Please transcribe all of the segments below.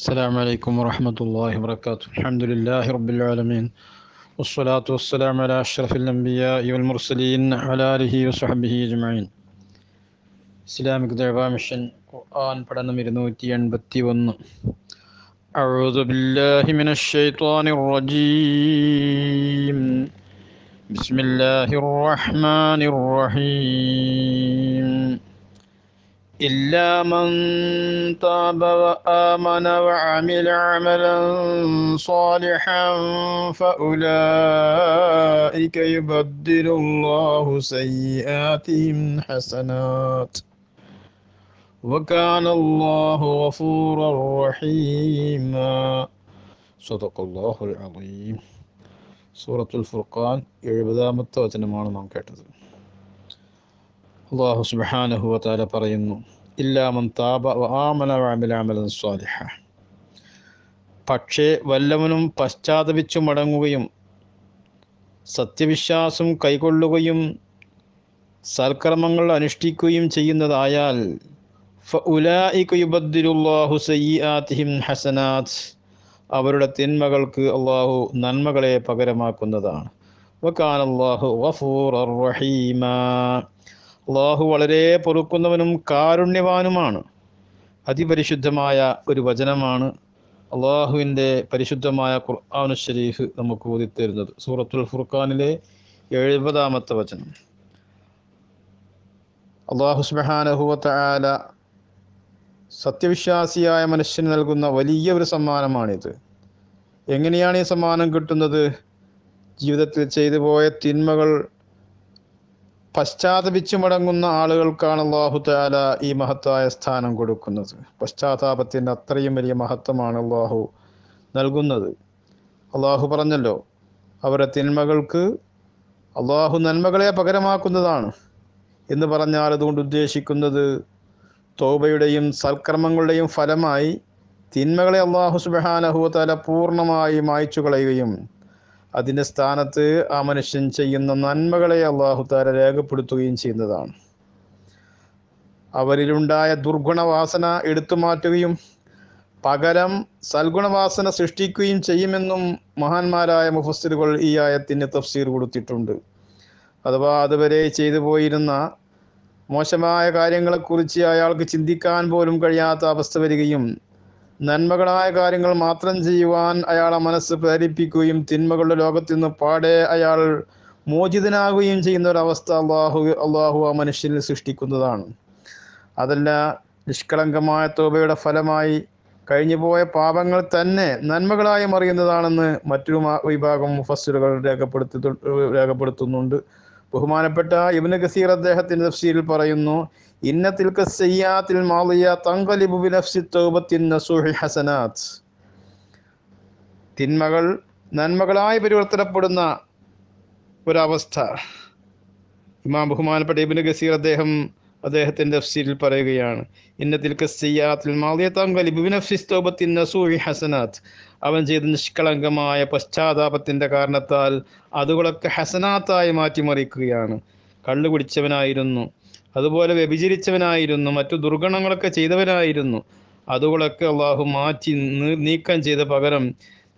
السلام عليكم ورحمة الله وبركاته الحمد لله رب العالمين والصلاة والسلام على أشرف الأنبياء والمرسلين على آله وصحبه أجمعين إسلامك دعوة مشن قرآن بدنا مرنوتي أنبتي ون أعوذ بالله من الشيطان الرجيم بسم الله الرحمن الرحيم إلا من تاب وآمن وعمل عملا صالحا فأولئك يبدل الله سيئاتهم حسنات وكان الله غفورا رحيما صدق الله العظيم سورة الفرقان എഴുപതാമത്തെ വചനമാണ് നാം കേട്ടത് അള്ളാഹു സുബാനഹുവത്താല പറയുന്നു പക്ഷേ വല്ലവനും പശ്ചാത്തപിച്ചു മടങ്ങുകയും സത്യവിശ്വാസം കൈക്കൊള്ളുകയും സൽക്കർമ്മങ്ങൾ അനുഷ്ഠിക്കുകയും ചെയ്യുന്നതായാൽ ഫുലാഹു അവരുടെ തിന്മകൾക്ക് അള്ളാഹു നന്മകളെ പകരമാക്കുന്നതാണ് വക്കാൻ അള്ളാഹു അള്ളാഹു വളരെ പൊറുക്കുന്നവനും കാരുണ്യവാനുമാണ് അതിപരിശുദ്ധമായ ഒരു വചനമാണ് അള്ളാഹുവിൻ്റെ പരിശുദ്ധമായ ഖുർആാനു ഷരീഫ് നമുക്ക് ഓതിത്തരുന്നത് സൂറത്തുൽ ഫുർഖാനിലെ എഴുപതാമത്തെ വചനം അള്ളാഹു സുബാനഹുവല സത്യവിശ്വാസിയായ മനുഷ്യന് നൽകുന്ന വലിയ ഒരു സമ്മാനമാണിത് എങ്ങനെയാണ് ഈ സമ്മാനം കിട്ടുന്നത് ജീവിതത്തിൽ ചെയ്തു പോയ തിന്മകൾ പശ്ചാത്തപിച്ചു മടങ്ങുന്ന ആളുകൾക്കാണ് അള്ളാഹു താല ഈ മഹത്തായ സ്ഥാനം കൊടുക്കുന്നത് പശ്ചാത്താപത്തിൻ്റെ അത്രയും വലിയ മഹത്വമാണ് അള്ളാഹു നൽകുന്നത് അള്ളാഹു പറഞ്ഞല്ലോ അവരുടെ തിന്മകൾക്ക് അള്ളാഹു നന്മകളെ പകരമാക്കുന്നതാണ് എന്ന് പറഞ്ഞാൽ അതുകൊണ്ട് ഉദ്ദേശിക്കുന്നത് തോബയുടെയും സൽക്രമങ്ങളുടെയും ഫലമായി തിന്മകളെ അള്ളാഹു സുബഹാനഹുവ തല പൂർണ്ണമായി അയച്ചു കളയുകയും അതിൻ്റെ സ്ഥാനത്ത് ആ മനുഷ്യൻ ചെയ്യുന്ന നന്മകളെ അള്ളാഹുത്താര രേഖപ്പെടുത്തുകയും ചെയ്യുന്നതാണ് അവരിലുണ്ടായ ദുർഗുണവാസന എടുത്തു മാറ്റുകയും പകരം സൽഗുണവാസന സൃഷ്ടിക്കുകയും ചെയ്യുമെന്നും മഹാന്മാരായ മുഫസ്സിലുകൾ ഈ ആയത്തിന് തഫ്സീർ കൊടുത്തിട്ടുണ്ട് അഥവാ അതുവരെ ചെയ്തു പോയിരുന്ന മോശമായ കാര്യങ്ങളെക്കുറിച്ച് അയാൾക്ക് ചിന്തിക്കാൻ പോലും കഴിയാത്ത അവസ്ഥ വരികയും നന്മകളായ കാര്യങ്ങൾ മാത്രം ചെയ്യുവാൻ അയാളെ മനസ്സ് പ്രേരിപ്പിക്കുകയും തിന്മകളുടെ ലോകത്തു നിന്ന് പാടെ അയാൾ മോചിതനാകുകയും ചെയ്യുന്ന ഒരവസ്ഥ അള്ളാഹു അള്ളാഹു ആ മനുഷ്യനിൽ സൃഷ്ടിക്കുന്നതാണ് അതല്ല നിഷ്കളങ്കമായ തോബയുടെ ഫലമായി കഴിഞ്ഞുപോയ പാപങ്ങൾ തന്നെ നന്മകളായി മറിയുന്നതാണെന്ന് മറ്റൊരു വിഭാഗം മുഫസ്സലുകൾ രേഖപ്പെടുത്തി രേഖപ്പെടുത്തുന്നുണ്ട് ബഹുമാനപ്പെട്ട ഇബ്നു കസീർ അദ്ദേഹത്തിന്റെ തഫ്സീരിൽ പറയുന്നു ഇന്നത്തിൽ കസ്സയ്യാത്തിൽ മാളിയ തങ്കലിബുബിൻ അഫ്സി തൗബത്തിൻ നസൂഹി ഹസനാത്ത് തിന്മകൾ നന്മകളായി പരിവർത്തനപ്പെടുന്ന ഒരവസ്ഥ ഇമാം ബഹുമാനപ്പെട്ട ഇബ്നു ഗസീർ അദ്ദേഹം അദ്ദേഹത്തിൻ്റെ തഫ്സീരിൽ പറയുകയാണ് ഇന്നത്തിൽ നസൂഹി ഹസനാത്ത് അവൻ ചെയ്ത നിഷ്കളങ്കമായ പശ്ചാത്താപത്തിൻ്റെ കാരണത്താൽ അതുകളൊക്കെ ഹസനാത്തായി മാറ്റിമറിക്കുകയാണ് കള്ളു കുടിച്ചവനായിരുന്നു അതുപോലെ വ്യഭിചരിച്ചവനായിരുന്നു മറ്റു ദുർഗണങ്ങളൊക്കെ ചെയ്തവനായിരുന്നു അതുകളൊക്കെ അള്ളാഹു മാറ്റി നീക്കം ചെയ്ത പകരം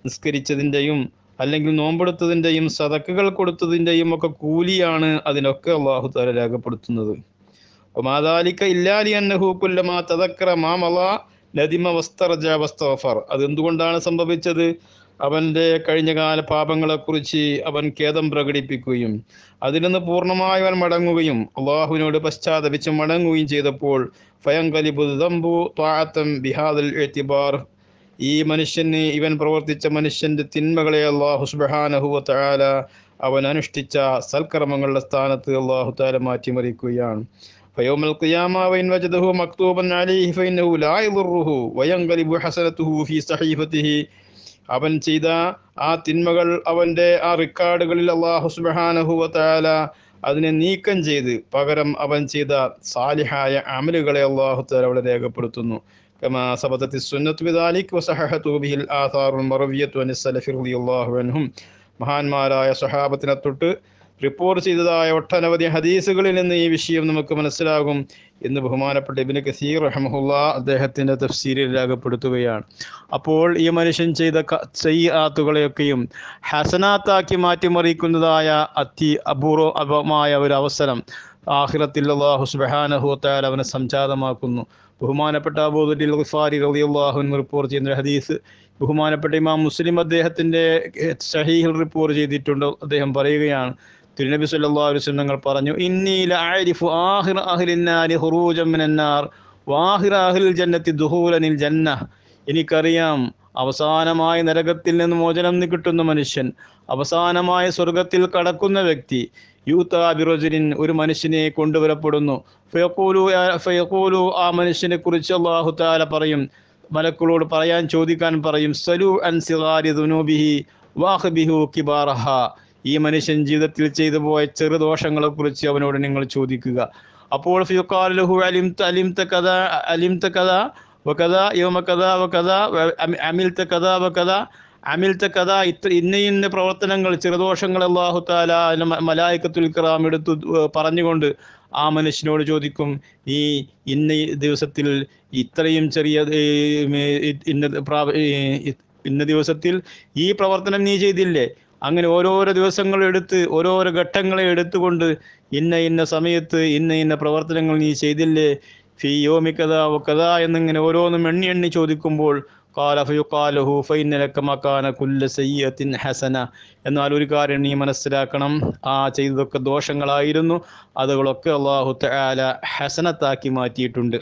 നിസ്കരിച്ചതിൻ്റെയും അല്ലെങ്കിൽ നോമ്പെടുത്തതിൻ്റെയും സതക്കുകൾ കൊടുത്തതിൻ്റെയും ഒക്കെ കൂലിയാണ് അതിനൊക്കെ അള്ളാഹു തല രേഖപ്പെടുത്തുന്നത് ഒമാദാലിക്ക ഇല്ലാലി അന്നഹൂക്കുല്ലമാ തതക്ര മാമല നദിമ വസ്തർജ വസ്തഫർ അതെന്തുകൊണ്ടാണ് സംഭവിച്ചത് അവൻ്റെ കഴിഞ്ഞകാല പാപങ്ങളെക്കുറിച്ച് അവൻ ഖേദം പ്രകടിപ്പിക്കുകയും അതിൽ നിന്ന് പൂർണ്ണമായി അവൻ മടങ്ങുകയും അള്ളാഹുവിനോട് പശ്ചാത്തപിച്ച് മടങ്ങുകയും ചെയ്തപ്പോൾ ഫയങ്കലിബുദംബു താഴത്തം ബിഹാദൽ എത്തിബാർ ഈ മനുഷ്യന് ഇവൻ പ്രവർത്തിച്ച മനുഷ്യൻ്റെ തിന്മകളെ അള്ളാഹു സുബാനഹുല അവൻ അനുഷ്ഠിച്ച സൽക്കർമ്മങ്ങളുടെ സ്ഥാനത്ത് അള്ളാഹു താല മാറ്റിമറിക്കുകയാണ് فيوم القيامة وإن وجده مكتوبا عليه فإنه لا يضره وينقلب حسنته في صحيفته അവൻ ചെയ്ത ആ തിന്മകൾ അവൻ്റെ ആ റെക്കോർഡുകളിൽ അള്ളാഹു സുബാനഹുവത്താല അതിനെ നീക്കം ചെയ്ത് പകരം അവൻ ചെയ്ത സാലിഹായ അമലുകളെ അള്ളാഹു താല അവിടെ രേഖപ്പെടുത്തുന്നു كما ثبتت السنة بذلك وصححته به الآثار المروية عن السلف رضي الله عنهم മഹാന്മാരായ സ്വഹാബത്തിനെ തൊട്ട് റിപ്പോർട്ട് ചെയ്തതായ ഒട്ടനവധി ഹദീസുകളിൽ നിന്ന് ഈ വിഷയം നമുക്ക് മനസ്സിലാകും എന്ന് ബഹുമാനപ്പെട്ട ഇബിന് കസീർ റഹമുല്ല അദ്ദേഹത്തിൻ്റെ തഫ്സീരിൽ രേഖപ്പെടുത്തുകയാണ് അപ്പോൾ ഈ മനുഷ്യൻ ചെയ്ത ചെയ്യ ആത്തുകളെയൊക്കെയും ഹസനാത്താക്കി മാറ്റിമറിക്കുന്നതായ അതി അപൂർവമായ ഒരു അവസരം ആഹിറത്തിൽ അള്ളാഹു സുബഹാനഹുത്താൽ അവനെ സംജാതമാക്കുന്നു ബഹുമാനപ്പെട്ട അബൂദുൽ റളിയല്ലാഹു അൻഹു റിപ്പോർട്ട് ചെയ്യുന്ന ഹദീസ് ബഹുമാനപ്പെട്ട ഇമാം മുസ്ലിം അദ്ദേഹത്തിൻ്റെ ഷഹീഹിൽ റിപ്പോർട്ട് ചെയ്തിട്ടുണ്ട് അദ്ദേഹം പറയുകയാണ് തിരുനബി സല്ലല്ലാഹു അലൈഹി വസല്ലം തങ്ങൾ പറഞ്ഞു ആഹിർ മിനന്നാർ അഹ്ലിൽ ജന്നത്തി എനിക്കറിയാം അവസാനമായി നരകത്തിൽ നിന്ന് മോചനം കിട്ടുന്ന മനുഷ്യൻ അവസാനമായി സ്വർഗത്തിൽ കടക്കുന്ന വ്യക്തി യൂത്താബിറോജിനിൻ ഒരു മനുഷ്യനെ കൊണ്ടുവരപ്പെടുന്നു ഫയഖൂലു ഫയഖൂലു ആ മനുഷ്യനെ കുറിച്ച് അള്ളാഹു താല പറയും മലക്കുകളോട് പറയാൻ ചോദിക്കാൻ പറയും സലു അൻ വാഹ്ബിഹു കിബാറഹ ഈ മനുഷ്യൻ ജീവിതത്തിൽ ചെയ്തു പോയ ചെറുദോഷങ്ങളെക്കുറിച്ച് അവനോട് നിങ്ങൾ ചോദിക്കുക അപ്പോൾ ഫിയുക്കാലുഹു അലിം അലിം കഥ അലിം കഥ വകഥ യോമ വകഥ അമിൽ കഥ വകഥ അമിൽത്തെ കഥ ഇത്ര ഇന്ന ഇന്ന പ്രവർത്തനങ്ങൾ ചെറുദോഷങ്ങൾ അള്ളാഹു താല മലായിക്കത്തുൽ കറാം എടുത്തു പറഞ്ഞുകൊണ്ട് ആ മനുഷ്യനോട് ചോദിക്കും ഈ ഇന്ന ദിവസത്തിൽ ഇത്രയും ചെറിയ ഇന്ന പ്രാവ ഇന്ന ദിവസത്തിൽ ഈ പ്രവർത്തനം നീ ചെയ്തില്ലേ അങ്ങനെ ഓരോരോ ദിവസങ്ങൾ എടുത്ത് ഓരോരോ ഘട്ടങ്ങളെ എടുത്തുകൊണ്ട് ഇന്ന ഇന്ന സമയത്ത് ഇന്ന ഇന്ന പ്രവർത്തനങ്ങൾ നീ ചെയ്തില്ലേ ഫി യോമി കഥ കഥ എന്നിങ്ങനെ ഓരോന്നും എണ്ണി എണ്ണി ചോദിക്കുമ്പോൾ കാല ഫയുക്കാലഹു ഫൈനലക്കമക്കാന കുല്ല സയ്യത്തിൻ ഹസന എന്നാൽ ഒരു കാര്യം നീ മനസ്സിലാക്കണം ആ ചെയ്തതൊക്കെ ദോഷങ്ങളായിരുന്നു അതുകളൊക്കെ അള്ളാഹു തആല ഹസനത്താക്കി മാറ്റിയിട്ടുണ്ട്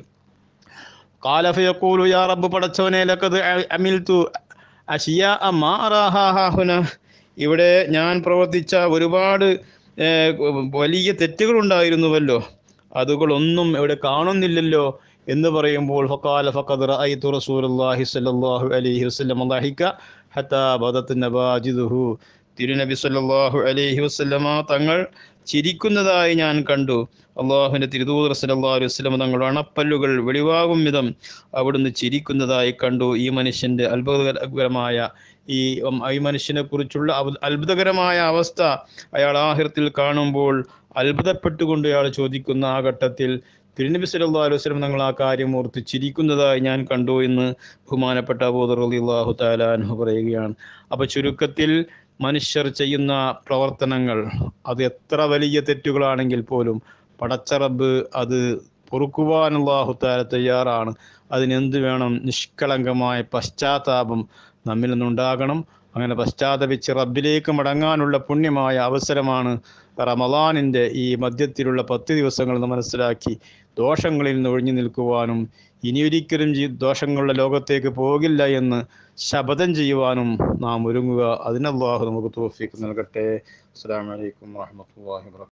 കാല ഫയക്കൂലു യാ റബ്ബ് പടച്ചവനെ ലക്കത് അമിൽതു അഷിയ മാറാഹാഹുന ഇവിടെ ഞാൻ പ്രവർത്തിച്ച ഒരുപാട് വലിയ തെറ്റുകളുണ്ടായിരുന്നുവല്ലോ അതുകളൊന്നും ഇവിടെ കാണുന്നില്ലല്ലോ എന്ന് പറയുമ്പോൾ ഫക്കാല ഫഖദ് റഅയ്തു റസൂലുള്ളാഹി സ്വല്ലല്ലാഹു അലൈഹി വസല്ലം ദഹിക ഹത്താ ബദത് നബാജിദുഹു തിരുനബി സല്ലല്ലാഹു അലൈഹി വസല്ലമ തങ്ങൾ ചിരിക്കുന്നതായി ഞാൻ കണ്ടു അള്ളാഹുവിൻ്റെ തിരുദൂതർ സല്ലല്ലാഹു അലൈഹി വസല്ലമ തങ്ങളുടെ അണപ്പല്ലുകൾ വെളിവാകും വിധം അവിടുന്ന് ചിരിക്കുന്നതായി കണ്ടു ഈ മനുഷ്യൻ്റെ അത്ഭുതകരമായ ഈ ഈ മനുഷ്യനെ കുറിച്ചുള്ള അത്ഭുതകരമായ അവസ്ഥ അയാൾ ആഹിർത്തിൽ കാണുമ്പോൾ അത്ഭുതപ്പെട്ടുകൊണ്ട് അയാൾ ചോദിക്കുന്ന ആ ഘട്ടത്തിൽ തിരുനബി സല്ലാ അലൈഹി വസ്ലം തങ്ങൾ ആ കാര്യം ഓർത്ത് ചിരിക്കുന്നതായി ഞാൻ കണ്ടു എന്ന് ബഹുമാനപ്പെട്ട അബൂദർ അലിള്ളാഹു താലാൻഹു പറയുകയാണ് അപ്പോൾ ചുരുക്കത്തിൽ മനുഷ്യർ ചെയ്യുന്ന പ്രവർത്തനങ്ങൾ അത് എത്ര വലിയ തെറ്റുകളാണെങ്കിൽ പോലും പടച്ചറബ് അത് പൊറുക്കുവാൻ അള്ളാഹു തയ്യാറാണ് അതിനെന്ത് വേണം നിഷ്കളങ്കമായ പശ്ചാത്താപം നമ്മിൽ നിന്നുണ്ടാകണം അങ്ങനെ പശ്ചാത്തപിച്ച് റബ്ബിലേക്ക് മടങ്ങാനുള്ള പുണ്യമായ അവസരമാണ് റമദാനിൻ്റെ ഈ മധ്യത്തിലുള്ള പത്ത് ദിവസങ്ങൾ മനസ്സിലാക്കി ദോഷങ്ങളിൽ നിന്ന് ഒഴിഞ്ഞു നിൽക്കുവാനും ഇനിയൊരിക്കലും ഒരിക്കലും ദോഷങ്ങളുടെ ലോകത്തേക്ക് പോകില്ല എന്ന് ശപഥം ചെയ്യുവാനും നാം ഒരുങ്ങുക അതിനല്ലാഹു നമുക്ക് തോഫിക്ക് നൽകട്ടെ അസ്സാം വലൈക്കും വാഹമത്തല്ലാ വാ